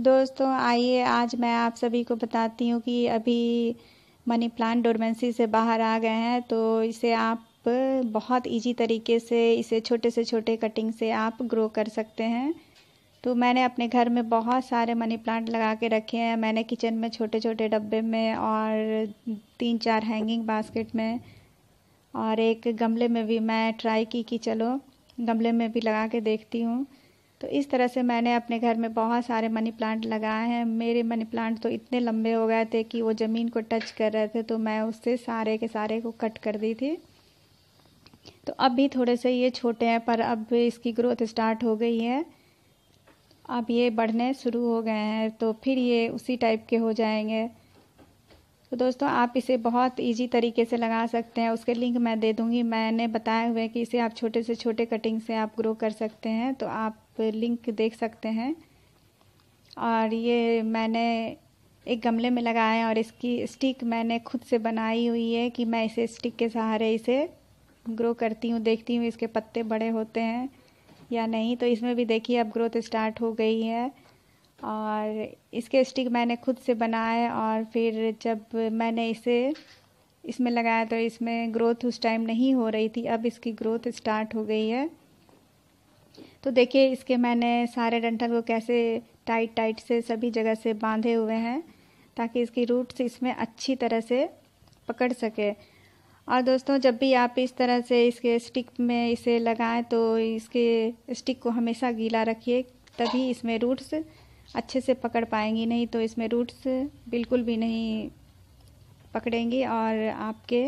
दोस्तों आइए आज मैं आप सभी को बताती हूँ कि अभी मनी प्लांट डोरमेंसी से बाहर आ गए हैं तो इसे आप बहुत इजी तरीके से इसे छोटे से छोटे कटिंग से आप ग्रो कर सकते हैं तो मैंने अपने घर में बहुत सारे मनी प्लांट लगा के रखे हैं मैंने किचन में छोटे छोटे डब्बे में और तीन चार हैंगिंग बास्केट में और एक गमले में भी मैं ट्राई की कि चलो गमले में भी लगा के देखती हूँ तो इस तरह से मैंने अपने घर में बहुत सारे मनी प्लांट लगाए हैं मेरे मनी प्लांट तो इतने लंबे हो गए थे कि वो ज़मीन को टच कर रहे थे तो मैं उससे सारे के सारे को कट कर दी थी तो अब भी थोड़े से ये छोटे हैं पर अब इसकी ग्रोथ स्टार्ट हो गई है अब ये बढ़ने शुरू हो गए हैं तो फिर ये उसी टाइप के हो जाएंगे तो दोस्तों आप इसे बहुत इजी तरीके से लगा सकते हैं उसके लिंक मैं दे दूंगी मैंने बताए हुए कि इसे आप छोटे से छोटे कटिंग से आप ग्रो कर सकते हैं तो आप लिंक देख सकते हैं और ये मैंने एक गमले में लगाए और इसकी स्टिक मैंने खुद से बनाई हुई है कि मैं इसे स्टिक के सहारे इसे ग्रो करती हूँ देखती हूँ इसके पत्ते बड़े होते हैं या नहीं तो इसमें भी देखिए अब ग्रोथ स्टार्ट हो गई है और इसके स्टिक मैंने खुद से बनाए और फिर जब मैंने इसे इसमें लगाया तो इसमें ग्रोथ उस टाइम नहीं हो रही थी अब इसकी ग्रोथ स्टार्ट हो गई है तो देखिए इसके मैंने सारे डंठल को कैसे टाइट टाइट से सभी जगह से बांधे हुए हैं ताकि इसकी रूट्स इसमें अच्छी तरह से पकड़ सके और दोस्तों जब भी आप इस तरह से इसके स्टिक में इसे लगाएं तो इसके स्टिक को हमेशा गीला रखिए तभी इसमें रूट्स अच्छे से पकड़ पाएंगी नहीं तो इसमें रूट्स बिल्कुल भी नहीं पकड़ेंगी और आपके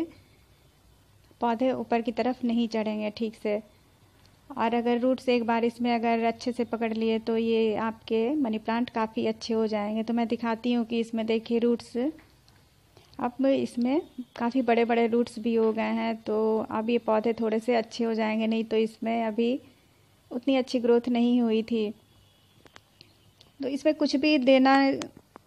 पौधे ऊपर की तरफ नहीं चढ़ेंगे ठीक से और अगर रूट्स एक बार इसमें अगर अच्छे से पकड़ लिए तो ये आपके मनी प्लांट काफ़ी अच्छे हो जाएंगे तो मैं दिखाती हूँ कि इसमें देखिए रूट्स अब इसमें काफ़ी बड़े बड़े रूट्स भी हो गए हैं तो अब ये पौधे थोड़े से अच्छे हो जाएंगे नहीं तो इसमें अभी उतनी अच्छी ग्रोथ नहीं हुई थी तो इसमें कुछ भी देना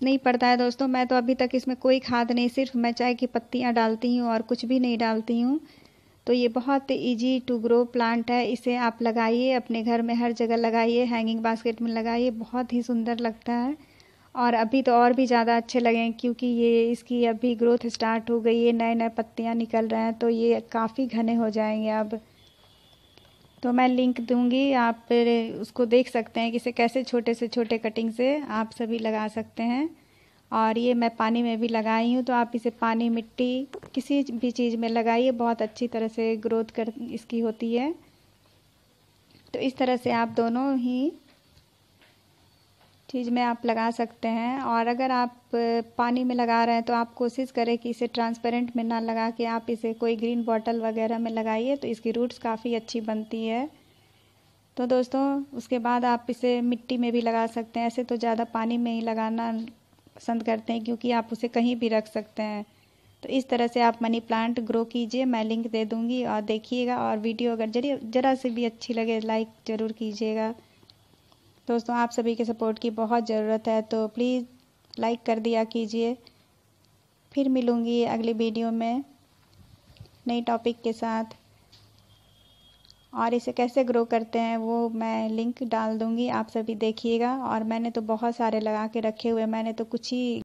नहीं पड़ता है दोस्तों मैं तो अभी तक इसमें कोई खाद नहीं सिर्फ मैं चाय की पत्तियाँ डालती हूँ और कुछ भी नहीं डालती हूँ तो ये बहुत इजी टू ग्रो प्लांट है इसे आप लगाइए अपने घर में हर जगह लगाइए हैंगिंग बास्केट में लगाइए बहुत ही सुंदर लगता है और अभी तो और भी ज़्यादा अच्छे हैं क्योंकि ये इसकी अभी ग्रोथ स्टार्ट हो गई है नए नए पत्तियाँ निकल रहे हैं तो ये काफ़ी घने हो जाएंगे अब तो मैं लिंक दूंगी आप उसको देख सकते हैं कि इसे कैसे छोटे से छोटे कटिंग से आप सभी लगा सकते हैं और ये मैं पानी में भी लगाई हूँ तो आप इसे पानी मिट्टी किसी भी चीज़ में लगाइए बहुत अच्छी तरह से ग्रोथ कर इसकी होती है तो इस तरह से आप दोनों ही चीज़ में आप लगा सकते हैं और अगर आप पानी में लगा रहे हैं तो आप कोशिश करें कि इसे ट्रांसपेरेंट में ना लगा के आप इसे कोई ग्रीन बॉटल वगैरह में लगाइए तो इसकी रूट्स काफ़ी अच्छी बनती है तो दोस्तों उसके बाद आप इसे मिट्टी में भी लगा सकते हैं ऐसे तो ज़्यादा पानी में ही लगाना पसंद करते हैं क्योंकि आप उसे कहीं भी रख सकते हैं तो इस तरह से आप मनी प्लांट ग्रो कीजिए मैं लिंक दे दूँगी और देखिएगा और वीडियो अगर जरिए ज़रा से भी अच्छी लगे लाइक ज़रूर कीजिएगा दोस्तों आप सभी के सपोर्ट की बहुत ज़रूरत है तो प्लीज़ लाइक कर दिया कीजिए फिर मिलूँगी अगली वीडियो में नई टॉपिक के साथ और इसे कैसे ग्रो करते हैं वो मैं लिंक डाल दूंगी आप सभी देखिएगा और मैंने तो बहुत सारे लगा के रखे हुए मैंने तो कुछ ही